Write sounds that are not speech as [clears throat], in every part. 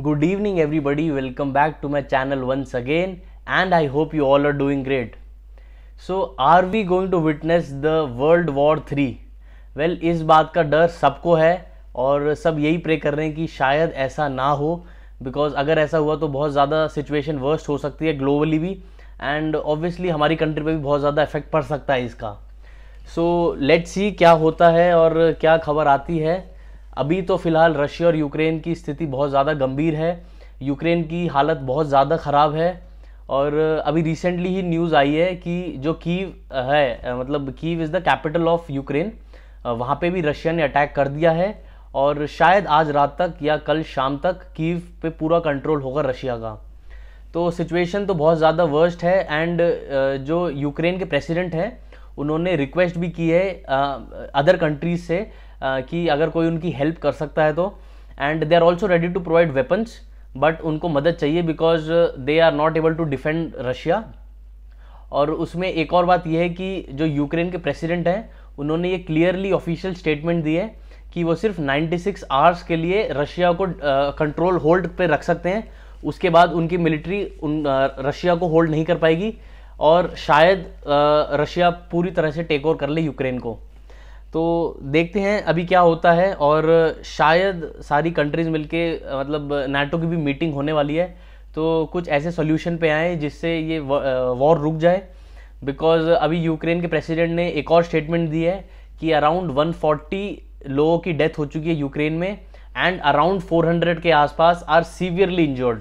good evening everybody welcome back to my channel once again and I hope you all are doing great so are we going to witness the world war three well इस बात का डर सबको है और सब यही pray कर रहे हैं कि शायद ऐसा ना हो बिकॉज अगर ऐसा हुआ तो बहुत ज़्यादा सिचुएशन वर्स्ट हो सकती है ग्लोबली भी एंड ऑब्वियसली हमारी कंट्री पे भी बहुत ज़्यादा इफेक्ट पड़ सकता है इसका सो लेट्स सी क्या होता है और क्या खबर आती है अभी तो फ़िलहाल रशिया और यूक्रेन की स्थिति बहुत ज़्यादा गंभीर है यूक्रेन की हालत बहुत ज़्यादा ख़राब है और अभी रिसेंटली ही न्यूज़ आई है कि जो कीव है मतलब Kyiv is the capital of Ukraine वहाँ पे भी रशिया ने अटैक कर दिया है और शायद आज रात तक या कल शाम तक कीव पे पूरा कंट्रोल होगा रशिया का तो सिचुएशन तो बहुत ज़्यादा वर्स्ट है एंड जो यूक्रेन के प्रेसिडेंट हैं उन्होंने रिक्वेस्ट भी की है अदर कंट्रीज से कि अगर कोई उनकी हेल्प कर सकता है तो and they are also ready to provide weapons but उनको मदद चाहिए because they are not able to defend Russia और उसमें एक और बात यह है कि जो यूक्रेन के प्रेसिडेंट हैं उन्होंने ये क्लियरली ऑफिशियल स्टेटमेंट दी है कि वो सिर्फ 96 आवर्स के लिए रशिया को कंट्रोल होल्ड पे रख सकते हैं उसके बाद उनकी मिलिट्री उन रशिया को होल्ड नहीं कर पाएगी और शायद रशिया पूरी तरह से टेक ओवर कर ले यूक्रेन को तो देखते हैं अभी क्या होता है और शायद सारी कंट्रीज़ मिलके मतलब नाटो की भी मीटिंग होने वाली है तो कुछ ऐसे सोल्यूशन पे आए जिससे ये वॉर रुक जाए बिकॉज अभी यूक्रेन के प्रेसिडेंट ने एक और स्टेटमेंट दी है कि अराउंड 140 लोगों की डेथ हो चुकी है यूक्रेन में एंड अराउंड 400 के आसपास आर सीवियरली इंजर्ड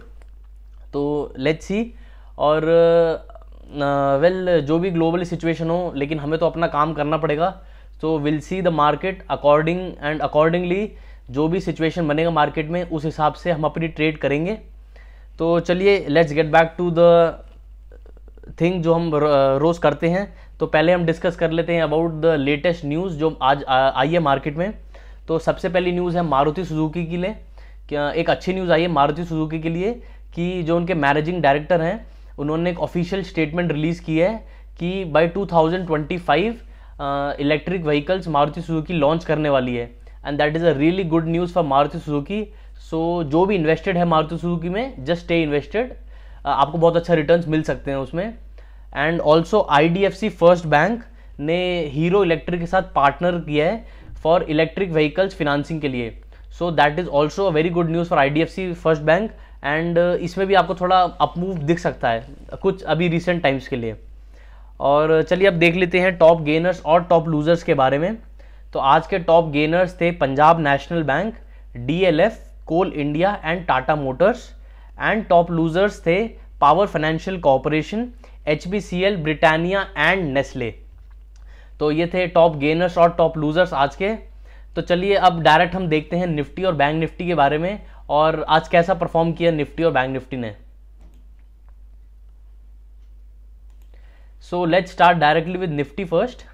तो लेट्स सी और वेल uh, well, जो भी ग्लोबल सिचुएशन हो लेकिन हमें तो अपना काम करना पड़ेगा so we'll see the market according and accordingly जो भी सिचुएशन बनेगा मार्केट में उस हिसाब से हम अपनी ट्रेड करेंगे तो चलिए let's get back to the thing जो हम रोज़ करते हैं तो पहले हम डिस्कस कर लेते हैं अबाउट द लेटेस्ट न्यूज़ जो आज आई है मार्केट में तो सबसे पहली न्यूज़ है मारुति सुजुकी के लिए एक अच्छी न्यूज़ आई है मारुति सुजुकी के लिए कि जो उनके मैनेजिंग डायरेक्टर हैं उन्होंने एक ऑफिशियल स्टेटमेंट रिलीज़ की है कि twenty five electric vehicles Maruti Suzuki launch करने वाली है and that is a really good news for Maruti Suzuki so जो भी इन्वेस्टेड है मारुति सुजुकी में जस्ट स्टे इन्वेस्टेड आपको बहुत अच्छा रिटर्न मिल सकते हैं उसमें and also I first bank ने हीरो इलेक्ट्रिक के साथ पार्टनर किया है फॉर इलेक्ट्रिक व्हीकल्स फिनांसिंग के लिए so that is also a very good news for I first bank and इसमें भी आपको थोड़ा अपमूव दिख सकता है कुछ अभी रिसेंट टाइम्स के लिए और चलिए अब देख लेते हैं टॉप गेनर्स और टॉप लूजर्स के बारे में तो आज के टॉप गेनर्स थे Punjab national bank DLF coal India and Tata motors and top losers थे power financial corporation H Britannia and Nestle तो ये थे टॉप गेनर्स और टॉप लूजर्स आज के तो चलिए अब डायरेक्ट हम देखते हैं निफ्टी और बैंक निफ्टी के बारे में और आज कैसा परफॉर्म किया निफ्टी और बैंक निफ्टी ने so let start directly with Nifty first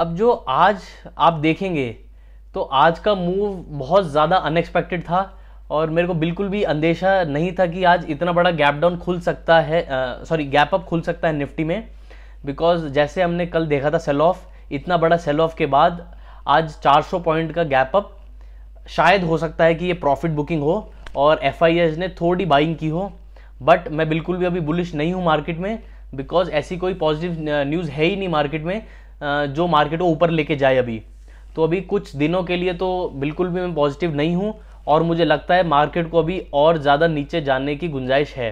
अब जो आज आप देखेंगे तो आज का मूव बहुत ज़्यादा अनएक्सपेक्टेड था और मेरे को बिल्कुल भी अंदेशा नहीं था कि आज इतना बड़ा गैप डाउन खुल सकता है सॉरी गैप अप खुल सकता है निफ्टी में बिकॉज जैसे हमने कल देखा था सेल ऑफ इतना बड़ा सेल ऑफ के बाद आज 400 पॉइंट का गैप अप शायद हो सकता है कि ये प्रॉफिट बुकिंग हो और एफ ने थोड़ी बाइंग की हो बट मैं बिल्कुल भी अभी बुलिश नहीं हूँ मार्केट में बिकॉज ऐसी कोई पॉजिटिव न्यूज़ है ही नहीं मार्केट में जो मार्केट को ऊपर लेके जाए अभी तो अभी कुछ दिनों के लिए तो बिल्कुल भी मैं पॉजिटिव नहीं हूँ और मुझे लगता है मार्केट को अभी और ज़्यादा नीचे जाने की गुंजाइश है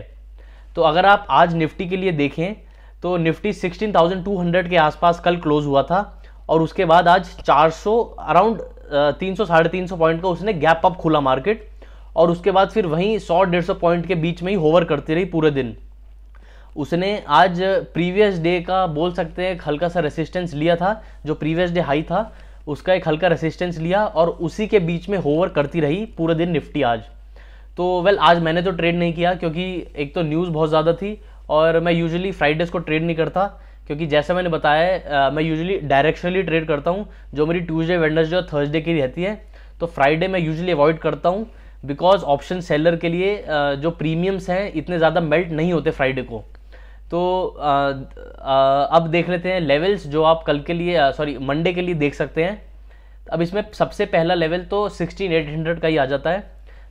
तो अगर आप आज निफ्टी के लिए देखें तो निफ्टी 16,200 के आसपास कल क्लोज हुआ था और उसके बाद आज 400 अराउंड तीन सौ साढ़े तीन सौ पॉइंट का उसने गैप अप खुला मार्केट और उसके बाद फिर वहीं सौ डेढ़ सौ पॉइंट के बीच में ही होवर करती रही पूरे दिन उसने आज प्रीवियस डे का बोल सकते हैं एक हल्का सा रेसिस्टेंस लिया था जो प्रीवियस डे हाई था उसका एक हल्का रेसिस्टेंस लिया और उसी के बीच में होवर करती रही पूरे दिन निफ्टी आज तो वेल आज मैंने तो ट्रेड नहीं किया क्योंकि एक तो न्यूज़ बहुत ज़्यादा थी और मैं यूजुअली फ्राइडेज को ट्रेड नहीं करता क्योंकि जैसा मैंने बताया आ, मैं यूजुअली डायरेक्शनली ट्रेड करता हूँ जो मेरी ट्यूजडे वेडनेसडे और थर्सडे की रहती है तो फ्राइडे मैं यूजुअली अवॉइड करता हूँ बिकॉज ऑप्शन सेलर के लिए जो प्रीमियम्स हैं इतने ज़्यादा मेल्ट नहीं होते फ्राइडे को तो अब देख लेते हैं लेवल्स जो आप कल के लिए सॉरी मंडे के लिए देख सकते हैं अब इसमें सबसे पहला लेवल तो सिक्सटीन एट हंड्रेड का ही आ जाता है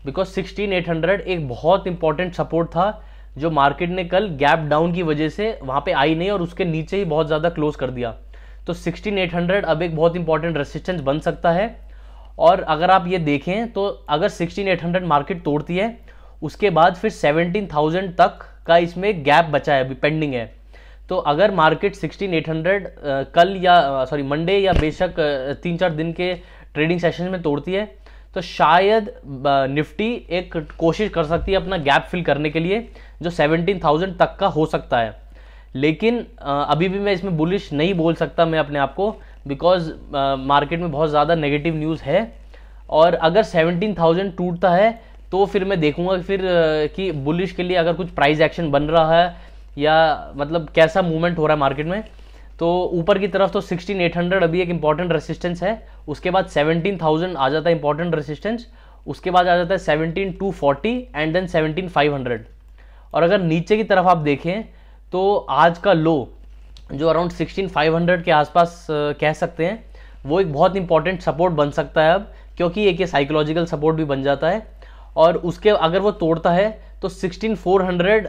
बिकॉज सिक्सटीन एट हंड्रेड एक बहुत इंपॉर्टेंट सपोर्ट था जो मार्केट ने कल गैप डाउन की वजह से वहाँ पे आई नहीं और उसके नीचे ही बहुत ज़्यादा क्लोज कर दिया तो सिक्सटीन एट हंड्रेड अब एक बहुत इंपॉर्टेंट रेसिस्टेंस बन सकता है और अगर आप ये देखें तो अगर 16800 मार्केट तोड़ती है उसके बाद फिर 17000 तक का इसमें गैप बचा है अभी पेंडिंग है तो अगर मार्केट 16800 कल या सॉरी मंडे या बेशक तीन चार दिन के ट्रेडिंग सेशन में तोड़ती है तो शायद निफ्टी एक कोशिश कर सकती है अपना गैप फिल करने के लिए जो 17,000 तक का हो सकता है लेकिन अभी भी मैं इसमें बुलिश नहीं बोल सकता मैं अपने आप को बिकॉज मार्केट uh, में बहुत ज़्यादा नेगेटिव न्यूज़ है और अगर सेवनटीन थाउजेंड टूटता है तो फिर मैं देखूंगा फिर uh, कि बुलिश के लिए अगर कुछ प्राइस एक्शन बन रहा है या मतलब कैसा मूवमेंट हो रहा है मार्केट में तो ऊपर की तरफ तो सिक्सटीन एट हंड्रेड अभी एक इंपॉर्टेंट रेसिस्टेंस है उसके बाद सेवनटीन थाउजेंड आ जाता है इंपॉर्टेंट रेसिस्टेंस उसके बाद आ जाता है seventeen two forty and then seventeen five hundred और अगर नीचे की तरफ आप देखें तो आज का लो जो अराउंड सिक्सटीन फाइव हंड्रेड के आसपास कह सकते हैं वो एक बहुत इंपॉर्टेंट सपोर्ट बन सकता है अब क्योंकि एक ये साइकोलॉजिकल सपोर्ट भी बन जाता है और उसके अगर वो तोड़ता है तो सिक्सटीन फोर हंड्रेड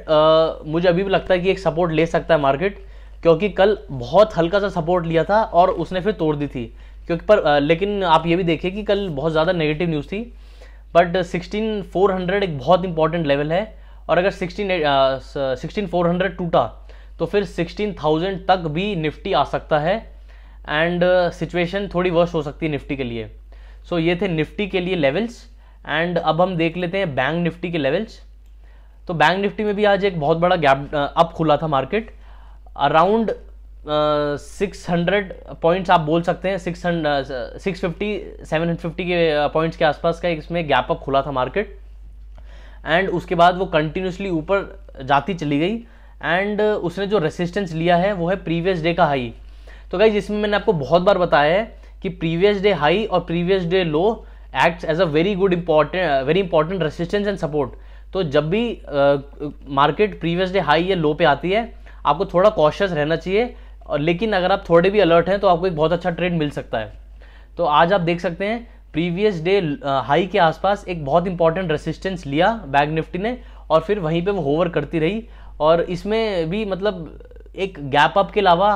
मुझे अभी भी लगता है कि एक सपोर्ट ले सकता है मार्केट क्योंकि कल बहुत हल्का सा सपोर्ट लिया था और उसने फिर तोड़ दी थी क्योंकि पर आ, लेकिन आप ये भी देखिए कि कल बहुत ज़्यादा नेगेटिव न्यूज़ थी बट सिक्सटीन फोर हंड्रेड एक बहुत इंपॉर्टेंट लेवल है और अगर सिक्सटीन सिक्सटीन फोर हंड्रेड टूटा तो फिर 16,000 तक भी निफ्टी आ सकता है एंड सिचुएशन uh, थोड़ी वर्ष हो सकती है निफ्टी के लिए सो so, ये थे निफ्टी के लिए लेवल्स एंड अब हम देख लेते हैं बैंक निफ्टी के लेवल्स तो बैंक निफ्टी में भी आज एक बहुत बड़ा गैप अप uh, खुला था market around six hundred points आप बोल सकते हैं six six fifty seven fifty के पॉइंट्स uh, के आसपास का इसमें गैप अप खुला था मार्केट एंड उसके बाद वो कंटिन्यूसली ऊपर जाती चली गई एंड uh, उसने जो रेसिस्टेंस लिया है वो है प्रीवियस डे का हाई तो गाइज इसमें मैंने आपको बहुत बार बताया है कि प्रीवियस डे हाई और previous day low acts as a very good important very important resistance and support तो जब भी मार्केट प्रीवियस डे हाई या लो पे आती है आपको थोड़ा कॉशियस रहना चाहिए और लेकिन अगर आप थोड़े भी अलर्ट हैं तो आपको एक बहुत अच्छा ट्रेड मिल सकता है तो आज आप देख सकते हैं प्रीवियस डे हाई के आसपास एक बहुत इंपॉर्टेंट रेसिस्टेंस लिया बैग निफ्टी ने और फिर वहीं पे वो होवर करती रही और इसमें भी मतलब एक गैप अप के अलावा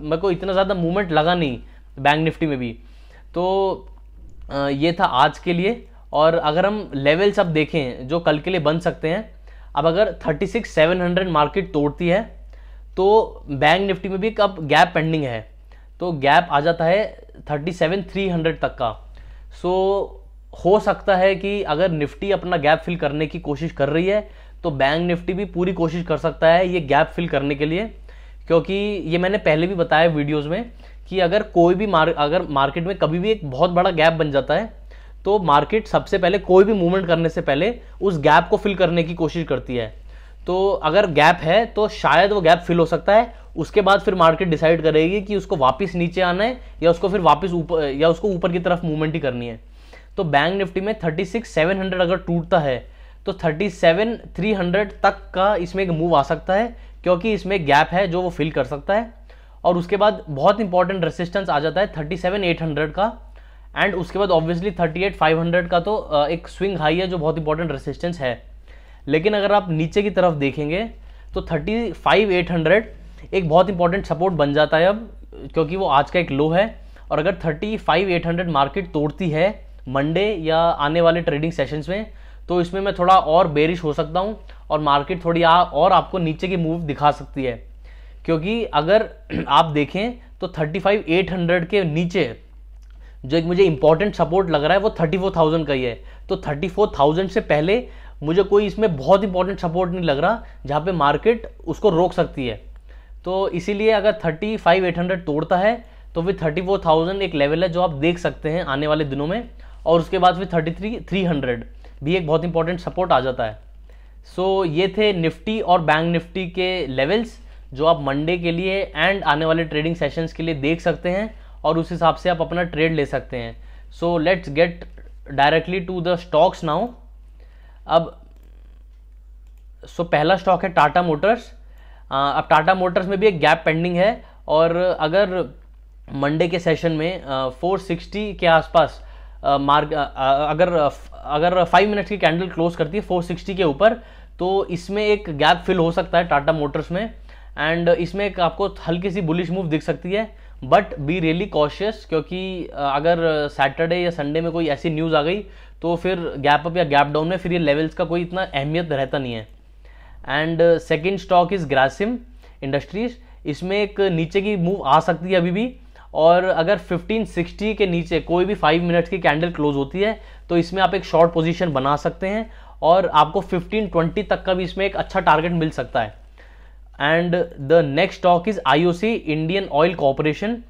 मेरे को इतना ज़्यादा मूवमेंट लगा नहीं बैंक निफ्टी में भी तो आ, ये था आज के लिए और अगर हम लेवल्स अब देखें जो कल के लिए बन सकते हैं अब अगर 36,700 मार्केट तोड़ती है तो बैंक निफ्टी में भी एक अब गैप पेंडिंग है तो गैप आ जाता है 37,300 तक का सो हो सकता है कि अगर निफ्टी अपना गैप फिल करने की कोशिश कर रही है तो बैंक निफ्टी भी पूरी कोशिश कर सकता है ये गैप फिल करने के लिए क्योंकि ये मैंने पहले भी बताया वीडियोज़ में कि अगर कोई भी मार अगर मार्केट में कभी भी एक बहुत बड़ा गैप बन जाता है तो मार्केट सबसे पहले कोई भी मूवमेंट करने से पहले उस गैप को फिल करने की कोशिश करती है तो अगर गैप है तो शायद वो गैप फिल हो सकता है उसके बाद फिर मार्केट डिसाइड करेगी कि उसको वापस नीचे आना है या उसको फिर वापस ऊपर या उसको ऊपर की तरफ मूवमेंट ही करनी है तो बैंक निफ्टी में थर्टी सिक्स सेवन हंड्रेड अगर टूटता है तो 37300 तक का इसमें एक मूव आ सकता है क्योंकि इसमें गैप है जो वो फिल कर सकता है और उसके बाद बहुत इंपॉर्टेंट रेसिस्टेंस आ जाता है 37800 का एंड उसके बाद ऑब्वियसली 38500 का तो एक स्विंग हाई है जो बहुत इंपॉर्टेंट रेसिस्टेंस है लेकिन अगर आप नीचे की तरफ देखेंगे तो हंड्रेड एक बहुत इंपॉर्टेंट सपोर्ट बन जाता है अब क्योंकि वो आज का एक लो है और अगर हंड्रेड मार्केट तोड़ती है मंडे या आने वाले ट्रेडिंग सेशंस में तो इसमें मैं थोड़ा और बेरिश हो सकता हूँ और मार्केट थोड़ी आ, और आपको नीचे की मूव दिखा सकती है क्योंकि अगर [clears throat] आप देखें तो 35,800 के नीचे जो एक मुझे इंपॉर्टेंट सपोर्ट लग रहा है वो 34,000 का ही है तो 34,000 से पहले मुझे कोई इसमें बहुत इंपॉर्टेंट सपोर्ट नहीं लग रहा जहाँ पे मार्केट उसको रोक सकती है तो इसीलिए अगर 35,800 तोड़ता है तो फिर 34,000 एक लेवल है जो आप देख सकते हैं आने वाले दिनों में और उसके बाद फिर हंड्रेड भी एक बहुत इंपॉर्टेंट सपोर्ट आ जाता है सो so, ये थे निफ्टी और बैंक निफ्टी के लेवल्स जो आप मंडे के लिए एंड आने वाले ट्रेडिंग सेशंस के लिए देख सकते हैं और उस हिसाब से आप अपना ट्रेड ले सकते हैं so let's get directly to the stocks now अब सो so, पहला स्टॉक है टाटा मोटर्स अब टाटा मोटर्स में भी एक गैप पेंडिंग है और अगर मंडे के सेशन में फोर सिक्सटी के आसपास मार्ग अगर अगर फाइव मिनट्स की कैंडल क्लोज करती है 460 के ऊपर तो इसमें एक गैप फिल हो सकता है टाटा मोटर्स में एंड इसमें एक आपको हल्की सी बुलिश मूव दिख सकती है बट बी रियली कॉशियस क्योंकि अगर सैटरडे या संडे में कोई ऐसी न्यूज़ आ गई तो फिर गैप अप या गैप डाउन में फिर ये लेवल्स का कोई इतना अहमियत रहता नहीं है and second stock is Grasim industries इसमें एक नीचे की मूव आ सकती है अभी भी और अगर 1560 के नीचे कोई भी फाइव मिनट्स की कैंडल क्लोज होती है तो इसमें आप एक शॉर्ट पोजीशन बना सकते हैं और आपको 1520 तक का भी इसमें एक अच्छा टारगेट मिल सकता है and the next stock is IOC Indian oil corporation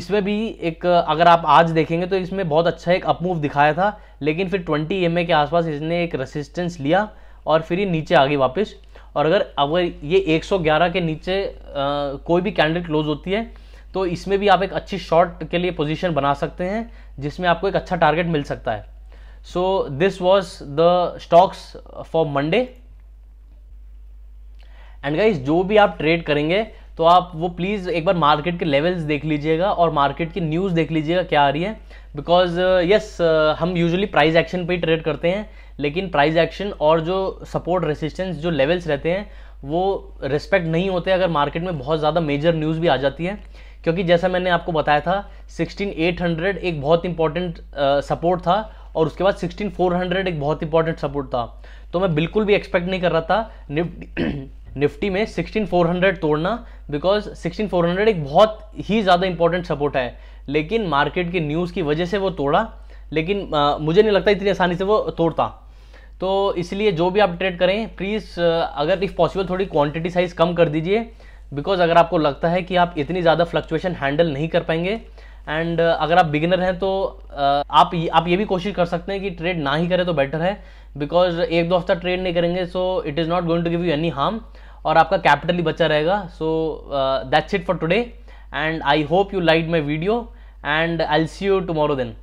इसमें भी एक अगर आप आज देखेंगे तो इसमें बहुत अच्छा एक अपमूव दिखाया था लेकिन फिर ट्वेंटी एम के आसपास इसने एक रेसिस्टेंस लिया और फिर ये नीचे आ गई वापस और अगर अगर ये 111 के नीचे आ, कोई भी कैंडल क्लोज होती है तो इसमें भी आप एक अच्छी शॉर्ट के लिए पोजीशन बना सकते हैं जिसमें आपको एक अच्छा टारगेट मिल सकता है so this was the stocks for Monday and guys जो भी आप ट्रेड करेंगे तो आप वो प्लीज़ एक बार मार्केट के लेवल्स देख लीजिएगा और मार्केट की न्यूज़ देख लीजिएगा क्या आ रही है because yes uh, yes, uh, हम यूजुअली प्राइस एक्शन पे ही ट्रेड करते हैं लेकिन प्राइस एक्शन और जो सपोर्ट रेसिस्टेंस जो लेवल्स रहते हैं वो रिस्पेक्ट नहीं होते अगर मार्केट में बहुत ज़्यादा मेजर न्यूज़ भी आ जाती है क्योंकि जैसा मैंने आपको बताया था 16800 एक बहुत इंपॉर्टेंट सपोर्ट था और उसके बाद 16400 एक बहुत इंपॉर्टेंट सपोर्ट था तो मैं बिल्कुल भी एक्सपेक्ट नहीं कर रहा था निफ्टी [clears throat] निफ्टी में 16400 तोड़ना बिकॉज 16400 एक बहुत ही ज़्यादा इंपॉर्टेंट सपोर्ट है लेकिन मार्केट के न्यूज़ की वजह से वो तोड़ा लेकिन आ, मुझे नहीं लगता इतनी आसानी से वो तोड़ता तो इसलिए जो भी आप ट्रेड करें प्लीज़ अगर इफ़ पॉसिबल थोड़ी क्वांटिटी साइज़ कम कर दीजिए बिकॉज अगर आपको लगता है कि आप इतनी ज़्यादा फ्लक्चुएशन हैंडल नहीं कर पाएंगे एंड uh, अगर आप बिगिनर हैं तो uh, आप आप ये भी कोशिश कर सकते हैं कि ट्रेड ना ही करें तो बेटर है बिकॉज एक दो हफ्ता ट्रेड नहीं करेंगे so it is not going to give you any harm और आपका कैपिटल ही बचा रहेगा so that's it for today and I hope you like my video and I see you tomorrow then